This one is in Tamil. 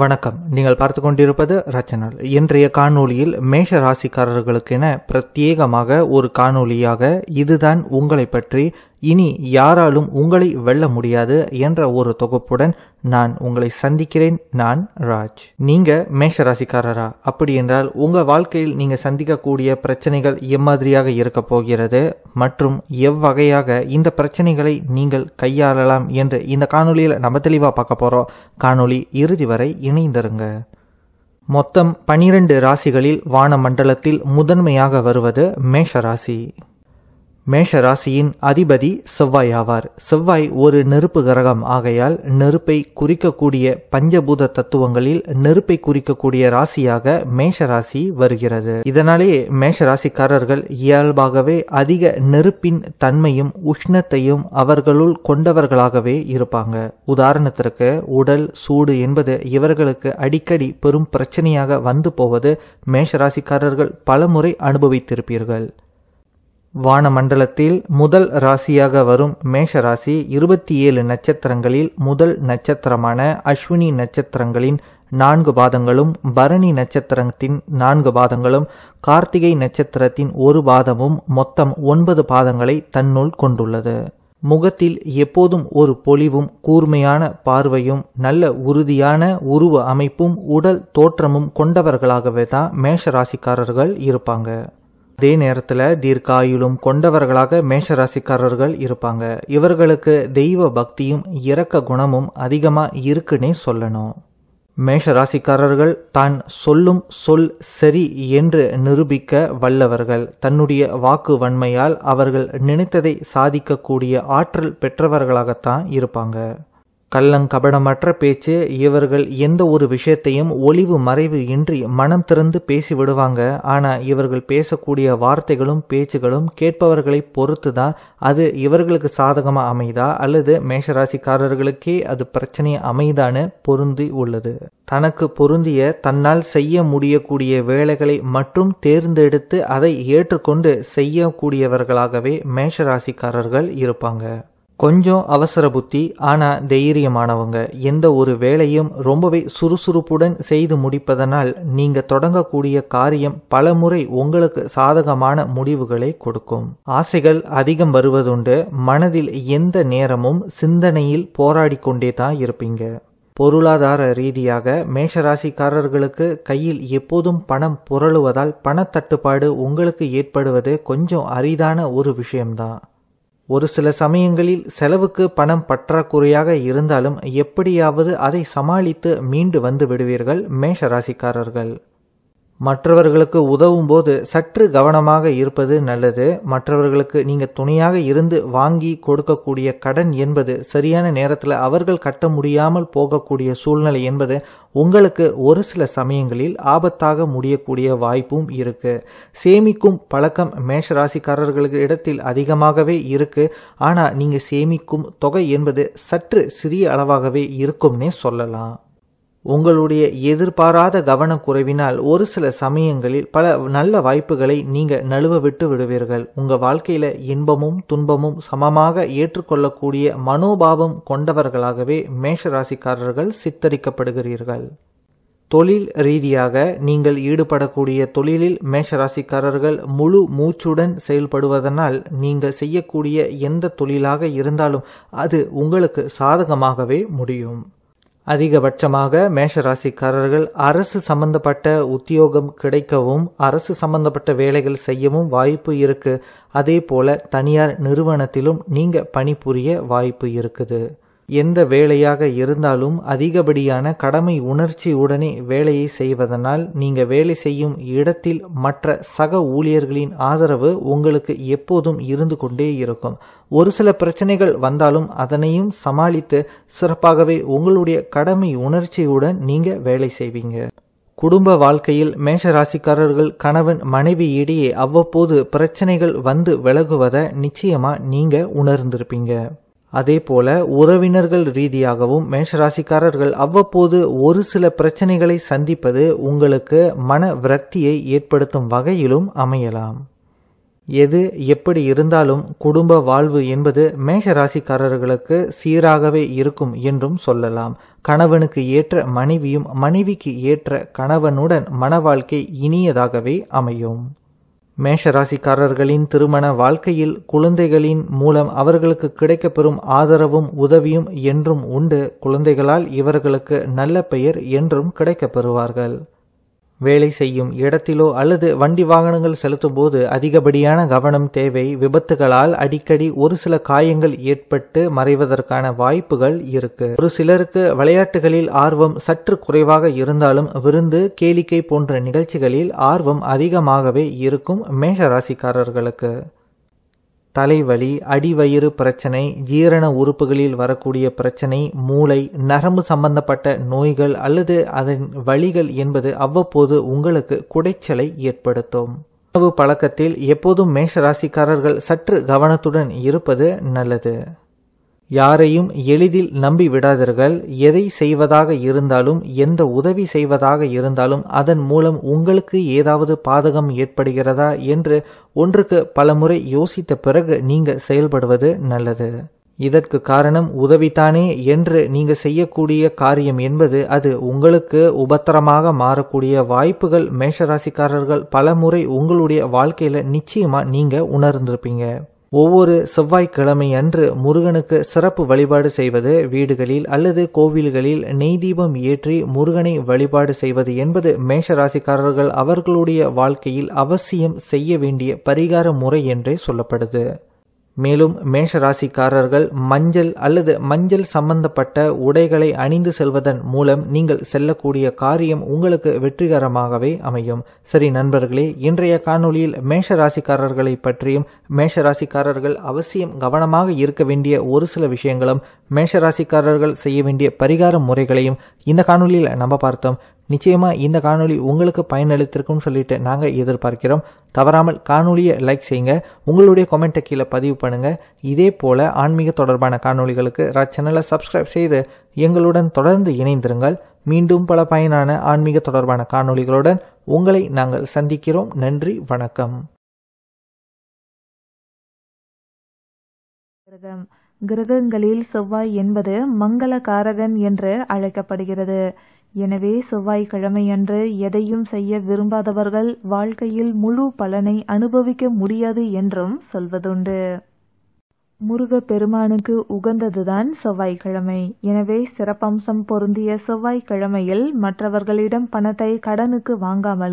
வணக்கம் நீங்கள் பார்த்து கொண்டிருப்பது ரச்சனல் இன்றைய காணொளியில் மேஷ ராசிக்காரர்களுக்கென பிரத்யேகமாக ஒரு காணொளியாக இதுதான் உங்களை பற்றி இனி யாராலும் உங்களை வெல்ல முடியாது என்ற ஒரு தொகுப்புடன் நான் உங்களை சந்திக்கிறேன் நான் ராஜ் நீங்க மேஷ ராசிக்காரரா அப்படி என்றால் உங்க வாழ்க்கையில் நீங்க சந்திக்கக்கூடிய பிரச்சனைகள் எம்மாதிரியாக இருக்க போகிறது மற்றும் எவ்வகையாக இந்த பிரச்சனைகளை நீங்கள் கையாளலாம் என்று இந்த காணொலியில் நம்ம தெளிவாக பார்க்க போறோம் காணொலி இறுதி வரை இணைந்திருங்க மொத்தம் பனிரெண்டு ராசிகளில் வான மண்டலத்தில் முதன்மையாக வருவது மேஷ ராசி மேஷ ராசியின் அதிபதி செவ்வாய் ஆவார் செவ்வாய் ஒரு நெருப்பு கிரகம் ஆகையால் நெருப்பை குறிக்கக்கூடிய பஞ்சபூத தத்துவங்களில் நெருப்பை குறிக்கக்கூடிய ராசியாக மேஷ ராசி வருகிறது இதனாலேயே மேஷ ராசிக்காரர்கள் இயல்பாகவே அதிக நெருப்பின் தன்மையும் உஷ்ணத்தையும் அவர்களுள் கொண்டவர்களாகவே இருப்பாங்க உதாரணத்திற்கு உடல் சூடு என்பது இவர்களுக்கு அடிக்கடி பெரும் பிரச்சனையாக வந்து போவது மேஷ ராசிக்காரர்கள் பலமுறை அனுபவித்திருப்பீர்கள் வானமண்டலத்தில் முதல் ராசியாக வரும் மேஷ ராசி இருபத்தி ஏழு நட்சத்திரங்களில் முதல் நட்சத்திரமான அஸ்வினி நட்சத்திரங்களின் நான்கு பாதங்களும் பரணி நட்சத்திரத்தின் நான்கு பாதங்களும் கார்த்திகை நட்சத்திரத்தின் ஒரு பாதமும் மொத்தம் ஒன்பது பாதங்களை தன்னுள் கொண்டுள்ளது முகத்தில் எப்போதும் ஒரு பொலிவும் கூர்மையான பார்வையும் நல்ல உறுதியான உருவ அமைப்பும் உடல் தோற்றமும் கொண்டவர்களாகவே தான் மேஷ ராசிக்காரர்கள் இருப்பாங்க அதே நேரத்தில் தீர்க்காயுளும் கொண்டவர்களாக மேஷராசிக்காரர்கள் இருப்பாங்க இவர்களுக்கு தெய்வ பக்தியும் இரக்க குணமும் அதிகமாக இருக்குன்னே சொல்லணும் மேஷ ராசிக்காரர்கள் தான் சொல்லும் சொல் சரி என்று நிரூபிக்க வல்லவர்கள் தன்னுடைய வாக்கு வன்மையால் அவர்கள் நினைத்ததை சாதிக்கக்கூடிய ஆற்றல் பெற்றவர்களாகத்தான் இருப்பாங்க கள்ளங்கபடமற்ற பேச்சு இவர்கள் எந்த ஒரு விஷயத்தையும் ஒளிவு மறைவு இன்றி மனம் திறந்து பேசி விடுவாங்க ஆனால் இவர்கள் பேசக்கூடிய வார்த்தைகளும் பேச்சுகளும் கேட்பவர்களை பொறுத்து அது இவர்களுக்கு சாதகமாக அமைதா அல்லது மேஷராசிக்காரர்களுக்கே அது பிரச்சனை அமைதான்னு பொருந்தி உள்ளது தனக்கு பொருந்திய தன்னால் செய்ய முடியக்கூடிய வேலைகளை மட்டும் தேர்ந்தெடுத்து அதை ஏற்றுக்கொண்டு செய்யக்கூடியவர்களாகவே மேஷராசிக்காரர்கள் இருப்பாங்க கொஞ்சம் அவசர புத்தி ஆனால் தைரியமானவங்க எந்த ஒரு வேலையும் ரொம்பவே சுறுசுறுப்புடன் செய்து முடிப்பதனால் நீங்கள் தொடங்கக்கூடிய காரியம் பல முறை உங்களுக்கு சாதகமான முடிவுகளை கொடுக்கும் ஆசைகள் அதிகம் வருவதுண்டு மனதில் எந்த நேரமும் சிந்தனையில் போராடி கொண்டே தான் இருப்பீங்க பொருளாதார ரீதியாக மேஷராசிக்காரர்களுக்கு கையில் எப்போதும் பணம் புரளுவதால் பணத்தட்டுப்பாடு உங்களுக்கு ஏற்படுவது கொஞ்சம் அரிதான ஒரு விஷயம்தான் ஒரு சில சமயங்களில் செலவுக்கு பணம் பற்றாக்குறையாக இருந்தாலும் எப்படியாவது அதை சமாளித்து மீண்டு வந்து விடுவீர்கள் மேஷ ராசிக்காரர்கள் மற்றவர்களுக்கு உதவும் போது சற்று கவனமாக இருப்பது நல்லது மற்றவர்களுக்கு நீங்கள் துணையாக இருந்து வாங்கி கொடுக்கக்கூடிய கடன் என்பது சரியான நேரத்தில் அவர்கள் கட்ட முடியாமல் போகக்கூடிய சூழ்நிலை என்பது உங்களுக்கு ஒரு சில சமயங்களில் ஆபத்தாக முடியக்கூடிய வாய்ப்பும் இருக்கு சேமிக்கும் பழக்கம் மேஷராசிக்காரர்களுக்கு இடத்தில் அதிகமாகவே இருக்கு ஆனால் நீங்கள் சேமிக்கும் தொகை என்பது சற்று சிறிய அளவாகவே இருக்கும்னே சொல்லலாம் உங்களுடைய எதிர்பாராத கவனக்குறைவினால் ஒரு சில சமயங்களில் பல நல்ல வாய்ப்புகளை நீங்கள் நழுவ விட்டு விடுவீர்கள் உங்கள் வாழ்க்கையில் இன்பமும் துன்பமும் சமமாக ஏற்றுக்கொள்ளக்கூடிய மனோபாவம் கொண்டவர்களாகவே மேஷராசிக்காரர்கள் சித்தரிக்கப்படுகிறீர்கள் தொழில் ரீதியாக நீங்கள் ஈடுபடக்கூடிய தொழிலில் மேஷராசிக்காரர்கள் முழு மூச்சுடன் செயல்படுவதனால் நீங்கள் செய்யக்கூடிய எந்த தொழிலாக இருந்தாலும் அது உங்களுக்கு சாதகமாகவே முடியும் அதிகபட்சமாக மேஷராசிக்காரர்கள் அரசு சம்பந்தப்பட்ட உத்தியோகம் கிடைக்கவும் அரசு சம்பந்தப்பட்ட வேலைகள் செய்யவும் வாய்ப்பு இருக்குது அதே போல் தனியார் நிறுவனத்திலும் நீங்கள் பணிபுரிய வாய்ப்பு இருக்குது எந்த வேலையாக இருந்தாலும் அதிகப்படியான கடமை உணர்ச்சியுடனே வேலையை செய்வதனால் நீங்க வேலை செய்யும் இடத்தில் மற்ற சக ஊழியர்களின் ஆதரவு உங்களுக்கு எப்போதும் இருந்து கொண்டே இருக்கும் ஒரு சில பிரச்சனைகள் வந்தாலும் அதனையும் சமாளித்து சிறப்பாகவே உங்களுடைய கடமை உணர்ச்சியுடன் நீங்க வேலை செய்வீங்க குடும்ப வாழ்க்கையில் மேஷ ராசிக்காரர்கள் கணவன் மனைவி இடையே அவ்வப்போது பிரச்சனைகள் வந்து விலகுவதை நிச்சயமா நீங்க உணர்ந்திருப்பீங்க அதே போல உறவினர்கள் ரீதியாகவும் மேஷராசிக்காரர்கள் அவ்வப்போது ஒரு சில பிரச்சனைகளை சந்திப்பது உங்களுக்கு மன விரக்தியை ஏற்படுத்தும் வகையிலும் அமையலாம் எது எப்படி இருந்தாலும் குடும்ப வாழ்வு என்பது மேஷராசிக்காரர்களுக்கு சீராகவே இருக்கும் என்றும் சொல்லலாம் கணவனுக்கு ஏற்ற மனைவியும் மனைவிக்கு ஏற்ற கணவனுடன் மன வாழ்க்கை இனியதாகவே அமையும் மேஷராசிக்காரர்களின் திருமண வாழ்க்கையில் குழந்தைகளின் மூலம் அவர்களுக்கு கிடைக்கப்பெறும் ஆதரவும் உதவியும் என்றும் உண்டு குழந்தைகளால் இவர்களுக்கு நல்ல பெயர் என்றும் கிடைக்கப்பெறுவார்கள் வேலை செய்யும் இடத்திலோ அல்லது வண்டி வாகனங்கள் செலுத்தும் போது அதிகப்படியான கவனம் தேவை விபத்துகளால் அடிக்கடி ஒரு சில காயங்கள் ஏற்பட்டு மறைவதற்கான வாய்ப்புகள் இருக்கு ஒரு சிலருக்கு விளையாட்டுகளில் ஆர்வம் சற்று குறைவாக இருந்தாலும் விருந்து கேளிக்கை போன்ற நிகழ்ச்சிகளில் ஆர்வம் அதிகமாகவே இருக்கும் மேஷ ராசிக்காரர்களுக்கு தலைவலி அடிவயிறு பிரச்சனை ஜீரண உறுப்புகளில் வரக்கூடிய பிரச்சனை மூளை நரம்பு சம்பந்தப்பட்ட நோய்கள் அல்லது அதன் வழிகள் என்பது அவ்வப்போது உங்களுக்கு குடைச்சலை ஏற்படுத்தும் உணவு பழக்கத்தில் எப்போதும் மேஷ ராசிக்காரர்கள் சற்று கவனத்துடன் இருப்பது நல்லது யாரையும் எளிதில் நம்பிவிடாதீர்கள் எதை செய்வதாக இருந்தாலும் எந்த உதவி செய்வதாக இருந்தாலும் அதன் மூலம் உங்களுக்கு ஏதாவது பாதகம் ஏற்படுகிறதா என்று ஒன்றுக்கு பலமுறை யோசித்த பிறகு நீங்க செயல்படுவது நல்லது இதற்கு காரணம் உதவித்தானே என்று நீங்க செய்யக்கூடிய காரியம் என்பது அது உங்களுக்கு உபத்திரமாக மாறக்கூடிய வாய்ப்புகள் மேஷராசிக்காரர்கள் பலமுறை உங்களுடைய வாழ்க்கையில நிச்சயமா நீங்க உணர்ந்திருப்பீங்க ஒவ்வொரு செவ்வாய்க்கிழமை அன்று முருகனுக்கு சிறப்பு வழிபாடு செய்வது வீடுகளில் அல்லது கோவில்களில் நெய் தீபம் ஏற்றி முருகனை வழிபாடு செய்வது என்பது மேஷராசிக்காரர்கள் அவர்களுடைய வாழ்க்கையில் அவசியம் செய்ய வேண்டிய பரிகார முறை என்றே சொல்லப்படுது மேலும் மேஷ ராசிக்காரர்கள் மஞ்சள் அல்லது மஞ்சள் சம்பந்தப்பட்ட உடைகளை அணிந்து செல்வதன் மூலம் நீங்கள் செல்லக்கூடிய காரியம் உங்களுக்கு வெற்றிகரமாகவே அமையும் சரி நண்பர்களே இன்றைய காணொளியில் மேஷ ராசிக்காரர்களை பற்றியும் மேஷ ராசிக்காரர்கள் அவசியம் கவனமாக இருக்க வேண்டிய ஒரு சில விஷயங்களும் மேஷ ராசிக்காரர்கள் செய்ய வேண்டிய பரிகார முறைகளையும் இந்த காணொளியில் நம்ம பார்த்தோம் நிச்சயமாக இந்த காணொலி உங்களுக்கு பயனளித்திருக்கும்னு சொல்லிட்டு நாங்கள் எதிர்பார்க்கிறோம் தவறாமல் காணொலியை லைக் செய்யுங்க உங்களுடைய கமெண்ட்டை கீழே பதிவு பண்ணுங்கள் இதே போல் ஆன்மீக தொடர்பான காணொலிகளுக்கு ரா சேனலை சப்ஸ்கிரைப் செய்து எங்களுடன் தொடர்ந்து இணைந்திருங்கள் மீண்டும் பல பயனான ஆன்மீக தொடர்பான காணொலிகளுடன் உங்களை நாங்கள் சந்திக்கிறோம் நன்றி வணக்கம் கிரகங்களில் செவ்வாய் என்பது மங்கள காரகன் என்று அழைக்கப்படுகிறது எனவே செவ்வாய்க்கிழமையன்று எதையும் செய்ய விரும்பாதவர்கள் வாழ்க்கையில் முழு பலனை அனுபவிக்க முடியாது என்றும் சொல்வதுண்டு முருக பெருமானுக்கு உகந்ததுதான் செவ்வாய்க்கிழமை எனவே சிறப்பம்சம் பொருந்திய செவ்வாய்க்கிழமையில் மற்றவர்களிடம் பணத்தை கடனுக்கு வாங்காமல்